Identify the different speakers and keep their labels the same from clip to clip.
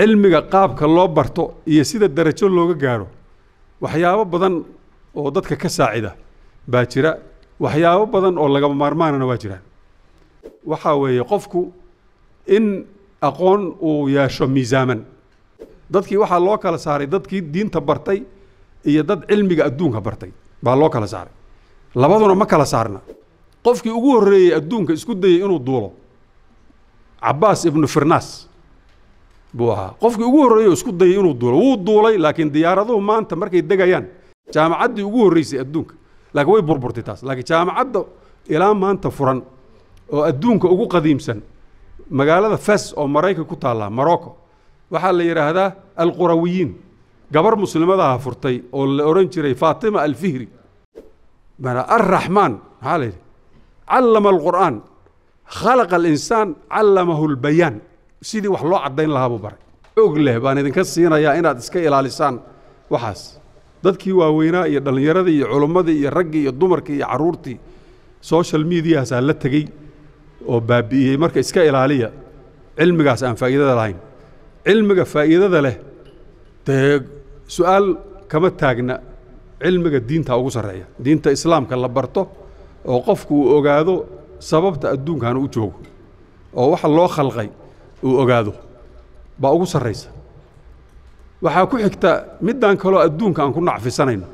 Speaker 1: cilmiga qaabka loo barto iyo sida darajo looga gaadho waxyaabo badan oo dadka ka saacida baa jira waxyaabo badan oo lagama maarmaanana waa jiraan waxaa weeye qofku in aqoon uu yeesho miisaaman dadkii waxaa loo kala saaray dadkii diinta bartay iyo dad cilmiga adduunka bartay baa loo kala saaray labaduna ma kala saarna qofkii ugu horreeyey adduunka isku dayay inuu duulo cabaas ibnu firnaas buu ahaa qofkii ugu horreeyo isku dayay inuu duulo wuu duulay laakiin diyaaraduhu maanta markay degayaan jaamacaddii ugu horraysay adduunka laakiin way burburtay taas laakiin jaamacadda ilaa maanta furan oo adduunka ugu qadiimsan magaalada fas oo maraykan ku taallaa morocco waxaa la yidhaahdaa alqurawiyiin gabar muslimadaha ah furtay oo la odhan jiray faatima alfihri alraxmaan maxaa la yidhi callama alqur'aan khalaqa alinsaan callamahu lbayaan sidii wax loo caddayn lahaabuu baray og leh baan idinka siinayaa inaad iska ilaalisaan waxaas dadkii waaweynaa iyo dhallinyaradii iyo culimmadii iyo raggii iyo dumarkii iyo carruurtii social mediahaasaa la tegey oo baabi'iyey marka iska ilaaliya cilmigaas aan faa'iidada lahayn cilmiga faa'iidada leh dee su'aal kama taagna cilmiga diinta ugu sarreeya diinta islaamka la barto oo qofku uu ogaado sababta adduunkan u joogo oo waxa loo khalqay uu ogaado baa ugu sarraysa waxaa ku xigta middaan kaloo adduunka aan ku nacfisanayno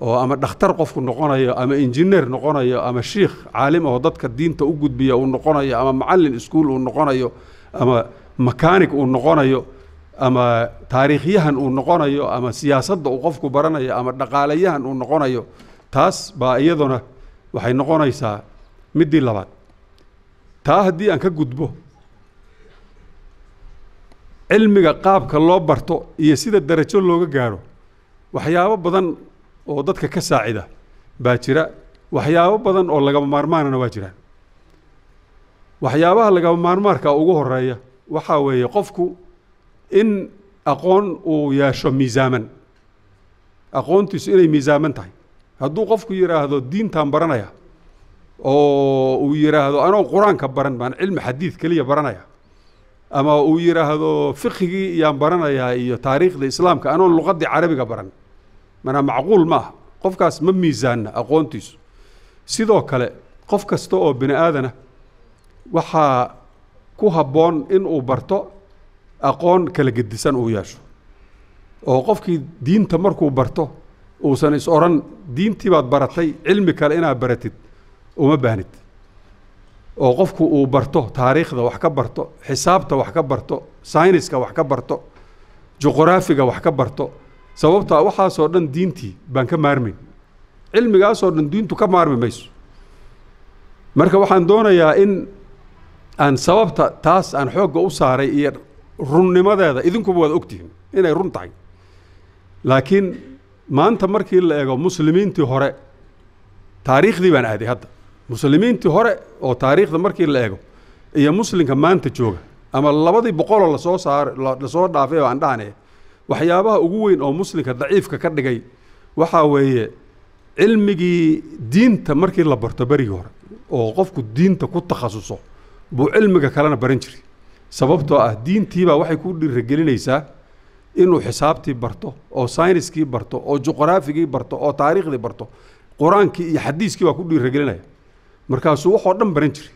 Speaker 1: oo ama dhakhtar qofku noqonayo ama injineer noqonayo ama shiikh caalim oo dadka diinta u gudbiya uu noqonayo ama macalin iskuul uu noqonayo ama makaanig uu noqonayo ama taariikhyahan uu noqonayo ama siyaasadda uu qofku baranayo ama dhaqaalayahan uu noqonayo taas baa iyaduna waxay noqonaysaa middii labaad taa haddii aan ka gudbo cilmiga qaabka loo barto iyo sida darajo looga gaaro waxyaabo badan oo dadka ka saacida baa jira waxyaabo badan oo lagaba maarmaanana waa jiraan waxyaabaha lagaba maarmaarka ugu horeeya waxaa weeye qofku in aqoon uu yeesho miisaaman aqoontiisu inay miisaaman tahay hadduu qofku yidhaahdo diintan baranaya oo uu yidhaahdo anoo qur-aanka baran baan cilmi xadiid keliya baranaya ama uu yidhaahdo fiqhigii iyaan baranayaa iyo taariikhda islaamka anoon luqaddii carabiga baran manaa macquul maaha qofkaas ma miisaanna aqoontiisu sidoo kale qof kasta oo bini aadana waxaa ku habboon in uu barto aqoon kala gedisan uu yeesho oo qofkii diinta markuu barto uusan is oran diintii baad baratay cilmi kale inaad baratid uma baahnid oo qofku uu barto taariikhda wax ka barto xisaabta wax ka barto sayniska wax ka barto juqraafiga wax ka barto sababtaa waxaasoo dhan diintii baan ka maarmayn cilmigaasoo dhan diintu ka maarmi mayso marka waxaan doonayaa in aan sababta taas aan xoogga u saaray iyo runnimadeeda idinkuba waad ogtihiin inay run tahay laakiin maanta markii la eego muslimiintii hore taariikhdii baan aaday hadda muslimiintii hore oo taariikhda markii la eego iyo muslimka maanta jooga ama labadii boqoloo lasoo saar lasoo dhaafay oo aan dhahne waxyaabaha ugu weyn oo muslimka daciifka ka dhigay waxaa weeye cilmigii diinta markii la barto berigii hore oo qofku diinta ku takhasuso buu cilmiga kalena baran jiray sababtoo ah diintiibaa waxay ku dhiirigelinaysaa inuu xisaabtii barto oo sayniskii barto oo juqraafigii barto oo taariikhdii barto qur-aankii iyo xadiiskii baa ku dhiirigelinaya markaasuu waxoo dhan baran jiray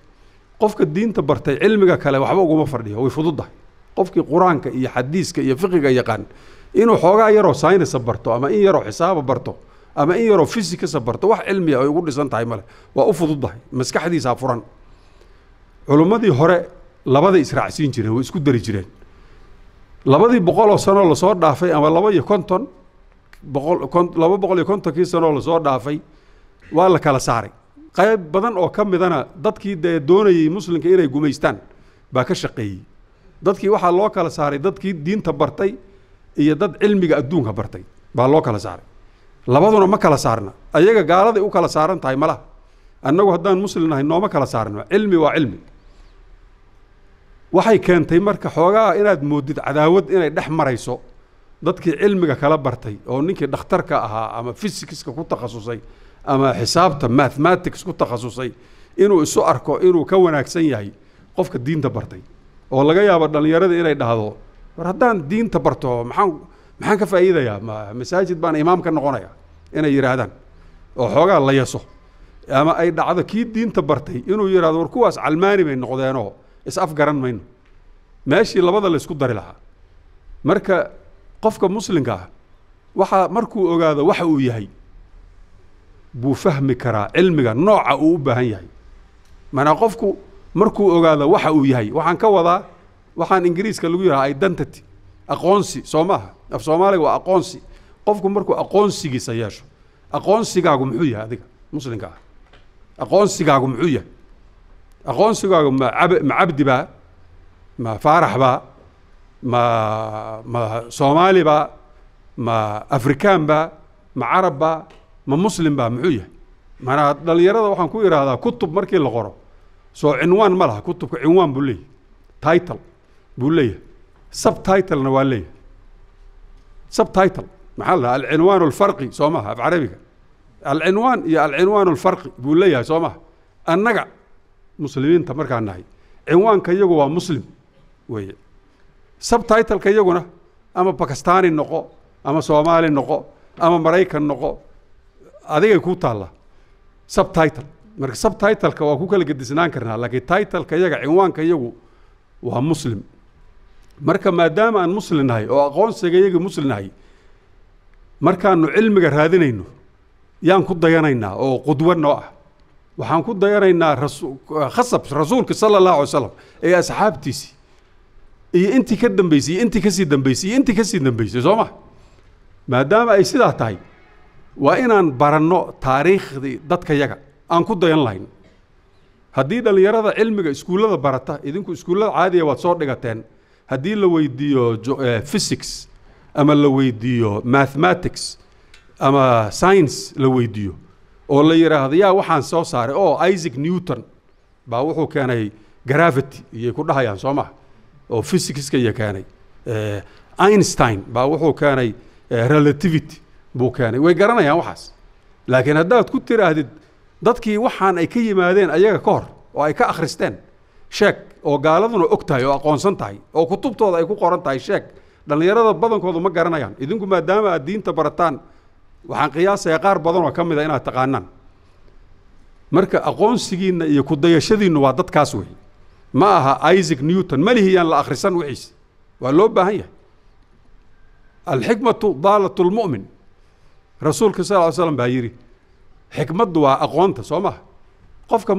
Speaker 1: qofka diinta bartay cilmiga kale waxba uguma fadhiyo way fududahay qofkii qur-aanka iyo xadiiska iyo fiqiga yaqaan inuu xoogaa yaroo saynisa barto ama in yaroo xisaaba barto ama in yaroo fisikasa barto wax cilmiya ah ay ugu dhisan tahay male waa u fududahay maskaxdiisaa furan culimmadii hore labada israacsiin jireen way isku dari jireen labadii boqoloo sanoo lasoo dhaafay ama laba iyo konton boqol laba boqol iyo kontonkii sanoo lasoo dhaafay waa la kala saaray qayb badan oo ka midana dadkii dee doonayey muslimka inay gumaystaan baa ka shaqeeyey dadkii waxaa loo kala saaray dadkii diinta bartay iyo dad cilmiga adduunka bartay baa loo kala saaray labaduna ma kala saarna ayaga gaaladay u kala saaran tahay malaha annagu haddaan muslim nahay nooma kala saarno cilmi waa cilmi waxay keentay marka xoogaa inaad moodid cadaawad inay dhex marayso dadkii cilmiga kala bartay oo ninkii dhakhtarka ahaa ama fisikiska ku takhasusay ama xisaabta mathematics ku takhasusay inuu isu arko inuu ka wanaagsan yahay qofka diinta bartay oo laga yaabo dhallinyarada inay dhahdo war haddaan diinta barto maxaan maxaan ka faa'iidayaa masaajid baan imaam ka noqonaya inay yidhaahdaan oo xoogaa la yaso ama ay dhacdo kii diinta bartay inuu yidhahdo war kuwaas calmaani bay noqdeenoo is afgaran mayno meeshii labada laysku dari lahaa marka qofka muslimka ah waxaa markuu ogaado waxa uu yahay buu fahmi karaa cilmiga nooca uu u baahan yahay maanaa qofku markuu ogaado waxa uu yahay waxaan ka wadaa waxaan ingiriiska lagu yidhaha identity aqoonsi soo maaha af soomaaliga waa aqoonsi qofku markuu aqoonsigiisa yeesho aqoonsigaagu muxuu yahay adiga muslimka ah aqoonsigaagu muxuu yahay aqoonsigaagu ma ab ma cabdi baa ma faarax baa ma ma soomaali baa ma afrikaan baa ma carab baa ma muslim baa muxuu yahay manaa dhalinyarada waxaan ku idhaahdaa kutub markii la qoro soo cinwaan ma laha kutubka cinwaan buu leeyahay title buu leeyahay subtitlena waa leeyahay subtitle maxaa la alcinwaan alfarqi soo maha af carabiga alcinwaan iyo alcinwaan alfarqi buu leeyahay soo maha annaga muslimiinta markaa nahay cinwaanka iyagu waa muslim weeye subtitleka iyaguna ama bakistaani noqo ama soomaali noqo ama maraykan noqo adigay ku taallaa subtitle marka subtitleka waa ku kala gedisnaan karnaa laakiin titleka iyaga cinwaanka iyagu waa muslim marka maadaama aan muslim nahay oo aqoonsiga iyaga muslim nahay markaanu cilmiga raadinayno yaan ku dayanaynaa oo qudwo noo ah waxaan ku dayanaynaa khasab rasuulka sala allahu alay slam ee asxaabtiisii iyo intii ka dambaysay iyo intii kasii dambaysay iyo intii kasii dambaysay soo ma maadaama ay sidaa tahay waa inaan baranno taariikhdii dadkayaga aan ku dayan lahayn haddii dhallinyarada cilmiga iskuullada barata idinku iskuullada caadiya waad soo dhigateen haddii la weydiiyo eh, physics ama la weydiiyo mathematics ama science la weydiiyo oo la yidhaahdo yaa waxaan soo saaray oo isaac newton baa wuxuu keenay gravity iyay ku dhahayaan soo maha oo physicska iyo keenay eh, einstein baa wuxuu keenay eh, relativity buu keenay way garanayaan waxaas laakiin haddaad ku tiraahdid dadkii waxaan ay ka yimaadeen ayaga ka hor oo ay ka akhristeen sheek oo gaaladuna og tahay oo aqoonsan tahay oo kutubtooda ay ku qoran tahay sheek dhallinyarada badankooda ma garanayaan idinku maadaama aad diinta barataan waxaan qiyaasaya qaar badanoo ka mida inaad taqaanaan marka aqoonsigiinna iyo kudayashadiinnu waa dadkaas wey ma aha isaac newton malihiyaan la akhrisan wixiis waa loo baahan yahay alxikmatu daalatu lmu'min rasuulka sal ly slam baa yidhi xikmaddu waa aqoonta soo maha qofka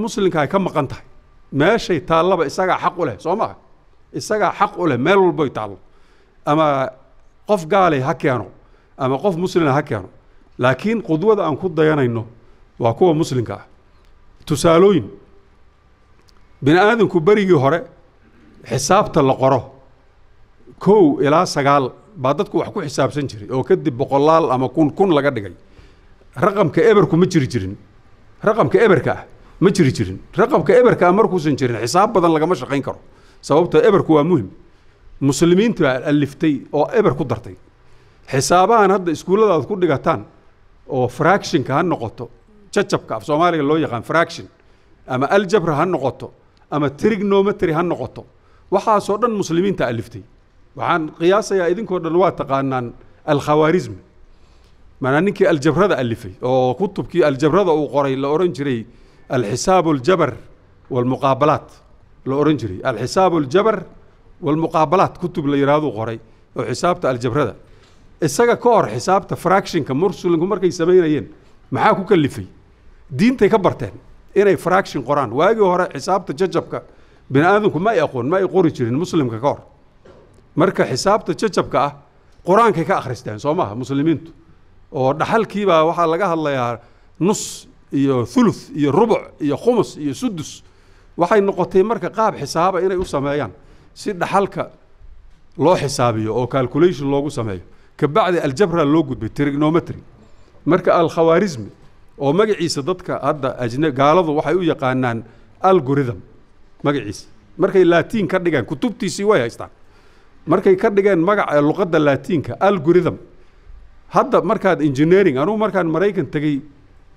Speaker 1: ay ka maqan tahay meeshay taallaba isagaa xaq u leh soo maha isagaa xaq u leh meel walboy taallo ama qof gaalay ha keeno ama qof muslima ha keeno laakiin qudwada aan ku dayanayno waa kuwa muslimka ah tusaalooyin bini aadamku berigii hore xisaabta la qoro kow ilaa sagaal baa dadku wax ku xisaabsan jiray oo kadib boqolaal ama kun kun laga dhigay raqamka eberku ma jiri jirin raqamka eberka ah ma jiri jirin raqamka eberka ah markuusan jirin xisaab badan lagama shaqayn karo sababtoo eberku waa muhim muslimiinta aliftay oo eber ku dartay xisaabahan hadda iskuullada ku dhigataan oo fractionka ha noqoto jacabka af soomaaliga loo yaqaan fraction ama aljabra ha noqoto ama trigonometry ha noqoto waxaasoo dhan muslimiinta aliftay waxaan qiyaasayaa idinkoo dhan waa taqaanaan alkhawaarism maanaa ninkii aljabrada alifay oo kutubkii aljabrada uu qoray la odhan jiray alxisaab aljabar walmuqaabalaat la odhan jiray alxisaab aljabar walmuqaabalaat kutub la yidhahduu qoray oo xisaabta aljabrada isaga ka hor xisaabta fractionka mursulinku markay samaynayeen maxaa ku kalifay diintay ka barteen inay fraction qoraan waagii hore xisaabta jajabka bini aadamku ma ay aqoon ma ay qori jirin muslimka ka hor marka xisaabta jajabka ah qur-aankay ka akhristeen soo maaha muslimiintu oo dhaxalkiibaa waxaa laga hadlayaa nus iyo ulu iyo rubuc iyo khumus iyo sudus waxay noqotay marka qaab xisaaba inay u sameeyaan si dhaxalka loo xisaabiyo oo calculation loogu sameeyo kabacdi aljabra loo gudbay trigonometry marka alkhawarismi oo magaciisa dadka hadda ajna gaaladu waxay u yaqaanaan algorithm magaciisa markay laatiin ka dhigeen kutubtiisii way haystaan markay ka dhigeen magaca luqadda laatiinka algorithm hadda markaad engineering anugu markaan maraykan tegey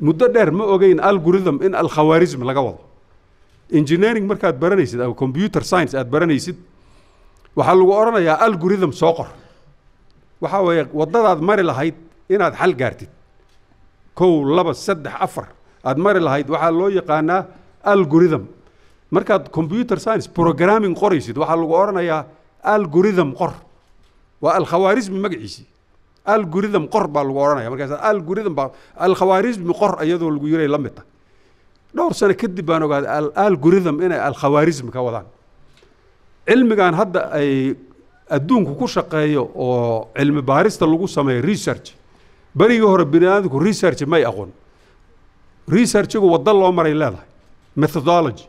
Speaker 1: muddo dheer ma ogeyn algorithm in alkhawaarism laga wado engineering markaad baranaysid ama computer science aad baranaysid waxaa lagu odhanayaa algorithm soo qor waxaa weeye waddadaad mari lahayd inaad xal gaartid kow laba saddex afar aad mari lahayd waxaa loo yaqaanaa algorithm markaad computer science programming qoraysid waxaa lagu odhanayaa algorithm qor waa alkhawaarismi magaciisii algorithm qor baa lagu odhanaya markaas algorithm baa alkhawaarismi qor iyadoo lagu yiray la mid ah dhowr sano kadib baan ogaaday algorithm inay alkhawaarism ka wadaan cilmigan hadda ay adduunku ku shaqeeyo oo cilmi baarista lagu sameeyo research berigii hore bini research may aqoon researchigu waddo loo maray leedahay methodology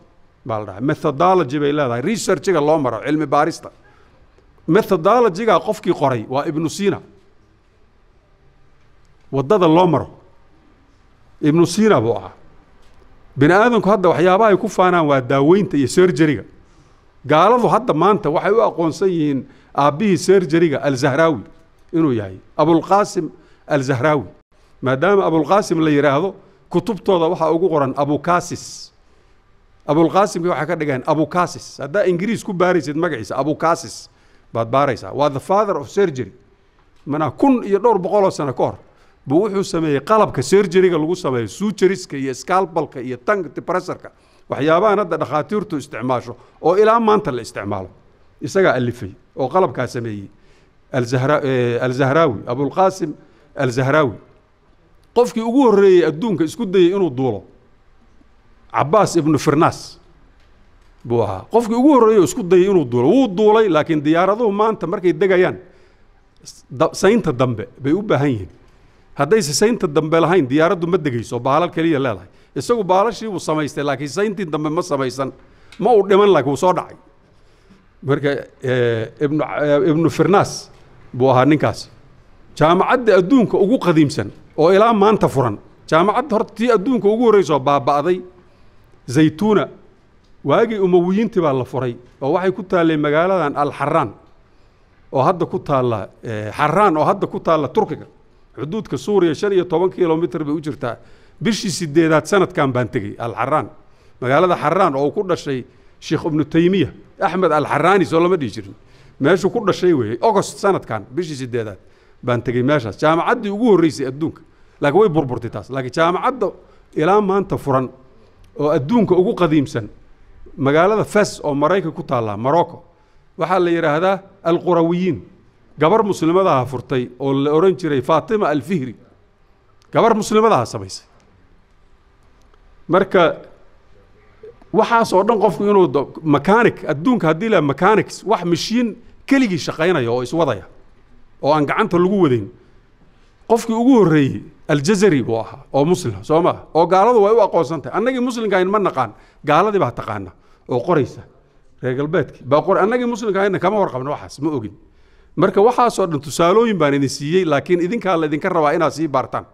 Speaker 1: baa la dhahay methodology bay leedahay researchiga loo maro cilmi baarista methodologyga qofkii qoray waa ibnu sina wadada loo maro ibnu sina buu ahaa bini aadamku hadda waxyaabaha ay ku faanaan waa daaweynta iyo serjeriga gaaladu hadda maanta waxay u aqoonsan yihiin aabbihii serjeriga alzahraawi inuu yahay abulqaasim alzahraawi maadaama abulqaasim la yidhaahdo kutubtooda waxaa ugu qoran abukasis abulqaasimkii waxaa ka dhigeen abukasis haddaa ingiriis ku baaraysid magaciisa abukasis baad baaraysaa waa the father of surgery manaa kun iyo dhowr boqoloo sano ka hor buu wuxuu sameeyey qalabka surgeryga lagu sameeyo suturiska iyo scalbalka iyo tank depressorka waxyaabahan hadda dhakhaatiirtu isticmaasho oo ilaa maanta la isticmaalo isagaa alifay oo qalabkaa sameeyey alzahraawi abulqaasim alzahraawi qofkii ugu horreeyey adduunka isku dayey inuu duulo cabaas ibnu firnas buu ahaa qofkii ugu horreeyo isku dayay inuu duulo wuu duulay laakiin diyaaraduhu maanta markay degayaan saynta dambe bay u baahan yihiin haddayse saynta dambe lahayn diyaaraddu ma degayso baalal keliya leedahay isagu baalashii wuu samaystay laakiin sayntii dambe ma samaysan ma uu dhiman laakiin wuu soo dhacay marka eh, eh, ibnu firnaas buu ahaa ninkaas jaamacadda adduunka ugu qadiimsan oo ilaa maanta furan jaamacadda horta tii adduunka ugu horrayso baaba'day zaytuuna waagii umowiyiintii baa la furay oo waxay ku taallay magaaladan alxaraan oo hadda ku taalla eh, xaraan oo hadda ku taalla turkiga xuduudka suuriya shan iyo toban kilomitr bay u jirtaa bishii sideedaad sanadkan baan tegey alxaraan magaalada xaraan oo uu ku dhashay sheekh ibnu taymiya axmed alxaraani soo lama dhihi jirin meeshuu ku dhashay weeye ogost sanadkan bishii sideedaad baan tegey meeshaas jaamacaddii ugu horreysay adduunka laakiin way burburtay taas laakiin jaamacadda ilaa maanta furan oo adduunka ugu qadiimsan magaalada fas oo maraykan ku taalla morocco waxaa la yidhaahdaa alqurawiyiin gabar muslimadaha furtay oo la odhan jiray faatima alfihri gabar muslimadaha samaysay marka waxaasoo dhan qofku inuu makanik adduunka haddii la mechanics wax mashiin keligii shaqaynaya oo iswadaya oo aan gacanta lagu wadayn qofkii ugu horreeyey aljazari buu ahaa oo muslim soo maa oo gaaladu way u aqoonsantahay annagii muslimka ayn ma naqaan gaaladii baa taqaana oo qoraysa reer galbeedki baa qor annagii muslimka ahayna kama warqabno waxaas ma ogin marka waxaasoo dhan tusaalooyin baan idin siiyey laakiin idinkaa laydinka rabaa inaad sii baartaan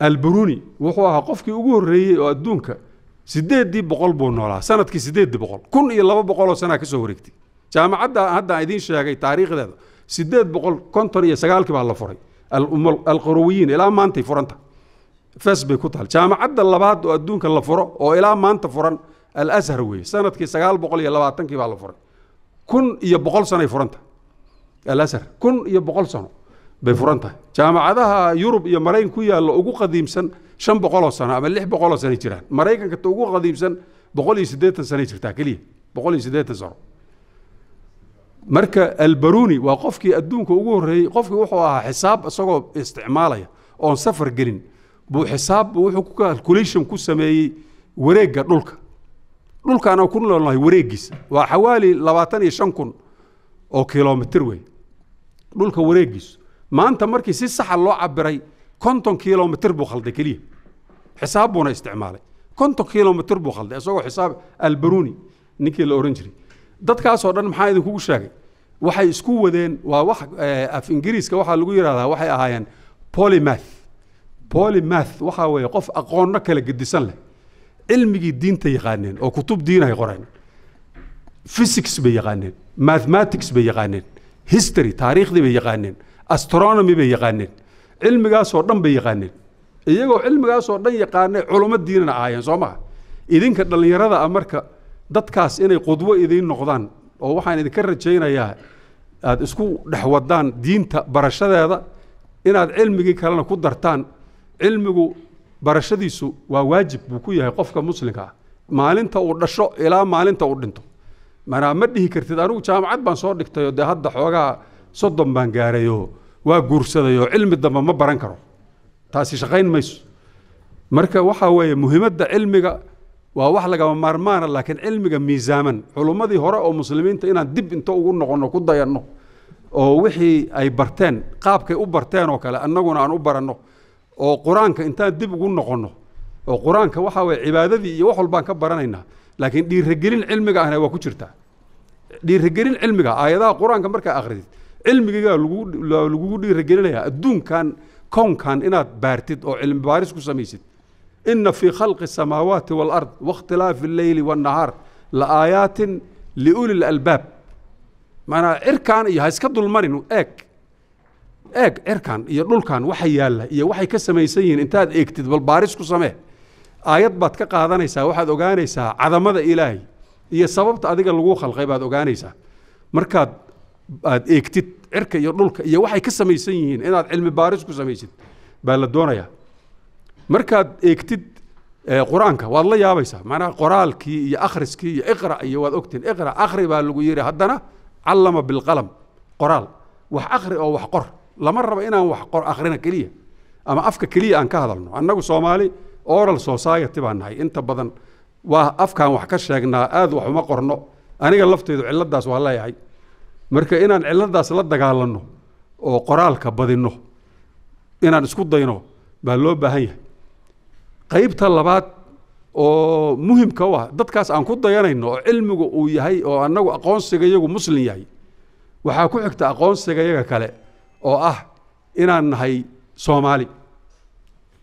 Speaker 1: alburuni wuxuu ahaa qofkii ugu horreeyey oo adduunka siddeeddii boqol buu noolaa sanadkii siddeeddii boqol kun iyo laba boqoloo sanaa ka wareegtay jaamacadda hadda idiin sheegay taariikhdeeda siddeed boqol konton iyo sagaalkii baa la furay alqorowiyiin ilaa maantay furanta fes bay ku taal jaamacadda labaad oo adduunka la furo oo ilaa maanta furan alashar weeye sanadkii sagaal boqol iyo labaatanki baa la furay kun iyo boqol sanoay furan tahay kun iyo boqol sano bay furan jaamacadaha yurub iyo marayn yaallo ugu qadiimsan shan boqoloo sano ama lix boqoloo sanay jiraan maraykanka ugu qadiimsan boqol iyo siddeetan sanay jirtaa keliya boqol iyo siddeetan sano marka albaruni waa qofkii adduunka ugu horreeyey qofkii wuxuu ahaa xisaab isagoo isticmaalaya oon safar gelin buu xisaab wuxuu ku calculation ku sameeyey wareegga dhulka dhulkaan ku noolnahay wareegiisa waa xawaali labaatan iyo shan kun oo kilomitr wey dhulka wareegiisu maanta markii si saxa loo cabiray konton kilomitr buu khalday keliya xisaab buuna isticmaalay konton kilomitr buu khalday isagoo xisaab albaruni ninkii la odhan jiray dadkaasoo dhan maxaa idinkugu sheegay waxay isku wadeen waa wax eh, af ingiriiska waxaa lagu yidhahdaa waxay ahaayeen polymath polymath waxaa weeye qof aqoonno kala gedisan leh cilmigii diinta yaqaaneen oo kutub diinay qoreen physics bay yaqaaneen mathematics bay yaqaaneen history taariikhdii bay yaqaaneen astronomy bay yaqaaneen cilmigaasoo dhan bay yaqaaneen iyagoo cilmigaasoo dhan yaqaanay culummo diinana ahaayeen soo maha idinka dhallinyarada ah marka dadkaas inay qudwo idiin noqdaan oo waxaan idinka rajaynayaa aada isku dhex wadaan diinta barashadeeda inaad cilmigii kalena ku dartaan cilmigu barashadiisu waa waajib buu ku yahay qofka muslimkaa ah. maalinta uu dhasho ilaa maalinta uu dhinto manaa ma dhihi kartid anugu jaamacad baan soo dhigtayo dee hadda xoogaa soddon baan gaarayo waa guursadayoo cilmi dambe ma baran karo taasi shaqayn mayso marka waxaa weeye muhimadda cilmiga waa wax lagama maarmaana laakiin cilmiga miisaaman culummadii hore oo muslimiinta inaan dib inta ugu noqonno ku dayanno oo wixii ay barteen qaabkay u barteen oo kale annaguna aan u baranno oo qur-aanka intaan dib ugu noqonno oo qur-aanka waxaa weye cibaadadii iyo wax walbaan ka baranaynaa laakiin dhiiragelin cilmiga ahna waa ku jirtaa dhiiragelin cilmiga aayadaha qur-aanka markaa akhrisid cilmigiigaa lagu lagugu dhiiragelinayaa adduunkan kownkan inaad baartid oo cilmi baaris ku samaysid ina fii khalqi asamaawaati waalard waاkhtilaafi alleyli waاnnahaar la aayaatin liuli lalbaab maanaa cirkaan iyo ha iska dulmanin eeg eeg erkan iyo dhulkan waxa yaalla iyo waxay ka samaysan yihiin intaad eegtid bal ku samee aayad baad ka qaadanaysaa waxaad ogaanaysaa cadamada ilaahay iyo sababta adiga lagu khalqay baad ogaanaysaa markaad aad eegtid cirka iyo dhulka iyo waxay ka samaysan yihiin inaad cilmi baaris ku samaysid baa la doonayaa markaad eegtid qur-aanka waad la yaabaysaa macnaha qoraalkii iyo akhriskii iyo iqra iyo waad ogtiin iqra akhri baa lagu yidhi haddana callama bilqalam qoraal wax akhri oo wax qor lama rabo inaan wax qor akhrina keliya ama afka keliya aan ka hadalno annagu soomaali oral society baan nahay inta badan waa afkaan wax ka sheegnaa aada wax uma qorno aniga lafteydu ciladaas waa leeyahay marka inaan ciladaas la dagaalanno oo qoraalka badinno inaan isku dayno baa loo baahan yahay qaybta labaad oo muhimka u ah dadkaas aan ku dayanayno oo cilmigu uu yahay oo annagu aqoonsiga iyagu muslin yahay waxaa ku xigta aqoonsiga iyaga kale oo ah inaan nahay soomaali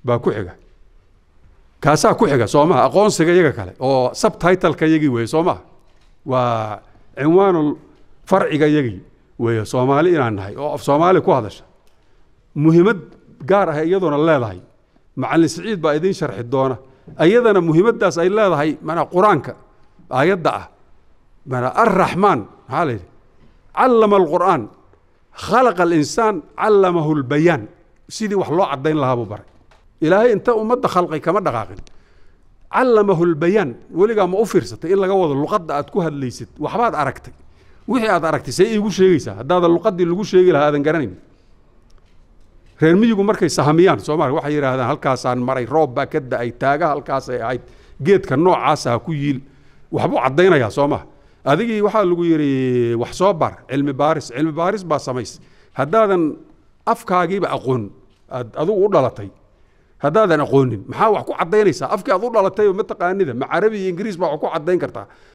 Speaker 1: baa ku xiga kaasaa ku xiga soo aqoonsiga iyaga kale oo sabtitleka iyagii weeye soo maha waa cinwaanul farciga iyagii weeye soomaali inaan nahay oo af soomaali ku hadasha muhiimad gaar ah iyadoona leedahay macallin siciid baa idiin sharxi doona ayadana muhiimaddaas ay leedahay manaa qur-aanka aayadda ah manaa arraxmaan maxaa la yidhi callama alqur'aan khalaqa alinsaan callamahu lbayaan sidii wax loo cadayn lahaa buu baray ilaahay inta ummadda khalqay kama dhaqaaqin callamahu lbayaan weligaa ma u fiirsatay in laga wado luqadda aad ku hadlaysid waxbaad aragtay wixii aad aragtay say iigu sheegaysaa haddaadan luqaddii lagu sheegi lahaa aadan garanayn reer miyigu markay sahamiyaan soomaalia waxay yidhaahdaan halkaasaan maray roob baa ka da'ay taaga halkaasay ahayd geedka noocaasa ha ku yiil waxbuu caddaynayaa soo adigii waxaa lagu yidhi wax soo bar cilmi baaris cilmi baaris baa samays haddaadan afkaagiiba aqoonin aad adugu u dhalatay haddaadan aqoonin maxaa wax ku cadaynaysaa afkii aad u dhalatayoo mataqaanida ma carabi iyo ingiriis baa wax ku cadayn kartaa